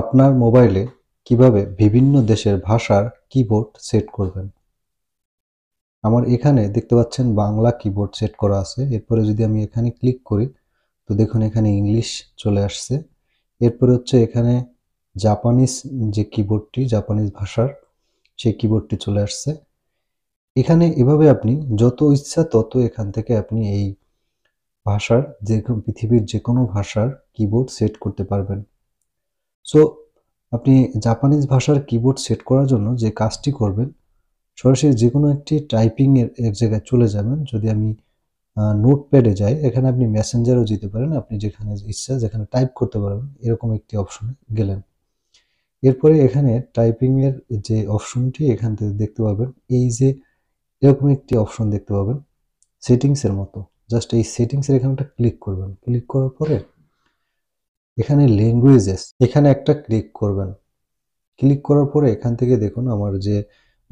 আপনার মোবাইলে কিভাবে বিভিন্ন দেশের ভাষার কিবোর্ড সেট করবেন আমার এখানে দেখতে পাচ্ছেন বাংলা কিবোর্ড সেট করা আছে এরপরে যদি আমি এখানে ক্লিক করি তো দেখুন এখানে ইংলিশ চলে আসছে এরপরে হচ্ছে এখানে জাপানিজ যে কিবোর্ডটি জাপানিজ ভাষার সেই কিবোর্ডটি চলে আসছে এখানে এভাবে আপনি যত ইচ্ছা তত এখান থেকে আপনি এই ভাষার যে পৃথিবীর যে কোনো ভাষার কিবোর্ড সেট করতে পারবেন সো আপনি জাপানিজ ভাষার কিবোর্ড সেট করার জন্য যে কাজটি করবেন সরাসরি যে কোনো একটি টাইপিংয়ের এক জায়গায় চলে যাবেন যদি আমি নোটপ্যাডে যাই এখানে আপনি মেসেঞ্জারও যেতে পারেন আপনি যেখানে ইচ্ছা যেখানে টাইপ করতে পারবেন এরকম একটি অপশনে গেলেন এরপরে এখানে টাইপিংয়ের যে অপশনটি এখান থেকে দেখতে পাবেন এই যে এরকম একটি অপশন দেখতে পাবেন সেটিংসের মতো জাস্ট এই সেটিংসের এখানটা ক্লিক করবেন ক্লিক করার পরে এখানে ল্যাঙ্গুয়েজেস এখানে একটা ক্লিক করবেন ক্লিক করার পরে এখান থেকে দেখুন আমার যে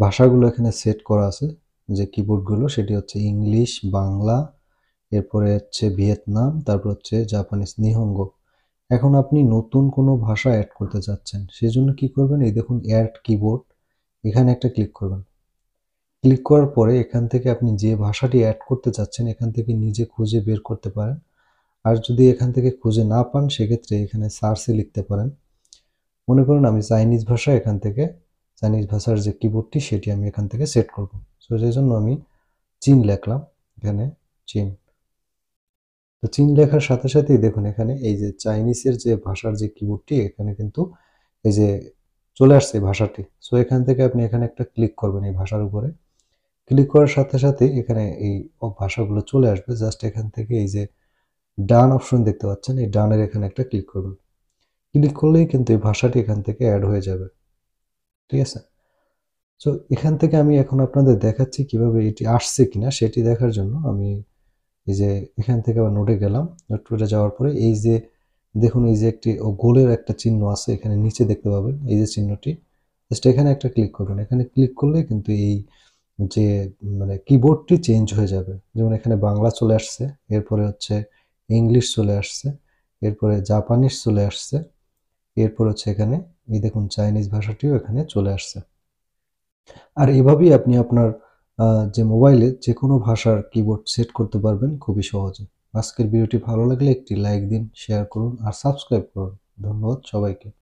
ভাষাগুলো এখানে সেট করা আছে যে কিবোর্ডগুলো সেটি হচ্ছে ইংলিশ বাংলা এরপরে হচ্ছে ভিয়েতনাম তারপর হচ্ছে জাপানিজ নিহঙ্গ এখন আপনি নতুন কোনো ভাষা অ্যাড করতে চাচ্ছেন সেজন্য কি করবেন এই দেখুন অ্যাড কিবোর্ড এখানে একটা ক্লিক করবেন ক্লিক করার পরে এখান থেকে আপনি যে ভাষাটি অ্যাড করতে চাচ্ছেন এখান থেকে নিজে খুঁজে বের করতে পারেন আর যদি এখান থেকে খুঁজে না পান সেক্ষেত্রে এখানে সার্চে লিখতে পারেন মনে করুন আমি চাইনিজ ভাষা এখান থেকে চাইনিজ ভাষার যে কিবোর্ডটি সেটি আমি এখান থেকে সেট করব সো সেই জন্য আমি চীন লেখলাম এখানে চীন তো চীন লেখার সাথে সাথেই দেখুন এখানে এই যে চাইনিজের যে ভাষার যে কিবোর্ডটি এখানে কিন্তু এই যে চলে আসছে ভাষাটি সো এখান থেকে আপনি এখানে একটা ক্লিক করবেন এই ভাষার উপরে ক্লিক করার সাথে সাথে এখানে এই ভাষাগুলো চলে আসবে জাস্ট এখান থেকে এই যে ডান অপশন দেখতে পাচ্ছেন এই ডানের এখানে একটা ক্লিক করবেন ক্লিক করলেই কিন্তু এই ভাষাটি এখান থেকে অ্যাড হয়ে যাবে ঠিক আছে সো এখান থেকে আমি এখন আপনাদের দেখাচ্ছি কিভাবে এটি আসছে কিনা সেটি দেখার জন্য আমি এই যে এখান থেকে আবার নোটে গেলাম নোটে যাওয়ার পরে এই যে দেখুন এই যে একটি ও গোলের একটা চিহ্ন আছে এখানে নিচে দেখতে পাবেন এই যে চিহ্নটি জাস্ট এখানে একটা ক্লিক করবেন এখানে ক্লিক করলে কিন্তু এই যে মানে কিবোর্ডটি চেঞ্জ হয়ে যাবে যেমন এখানে বাংলা চলে আসছে এরপরে হচ্ছে ইংলিশ চলে আসছে এরপরে জাপানিজ চলে আসছে এরপর হচ্ছে এখানে এই দেখুন চাইনিজ ভাষাটিও এখানে চলে আসছে আর এভাবেই আপনি আপনার যে মোবাইলে যে কোনো ভাষার কিবোর্ড সেট করতে পারবেন খুবই সহজে আজকের ভিডিওটি ভালো লাগলে একটি লাইক দিন শেয়ার করুন আর সাবস্ক্রাইব করুন ধন্যবাদ সবাইকে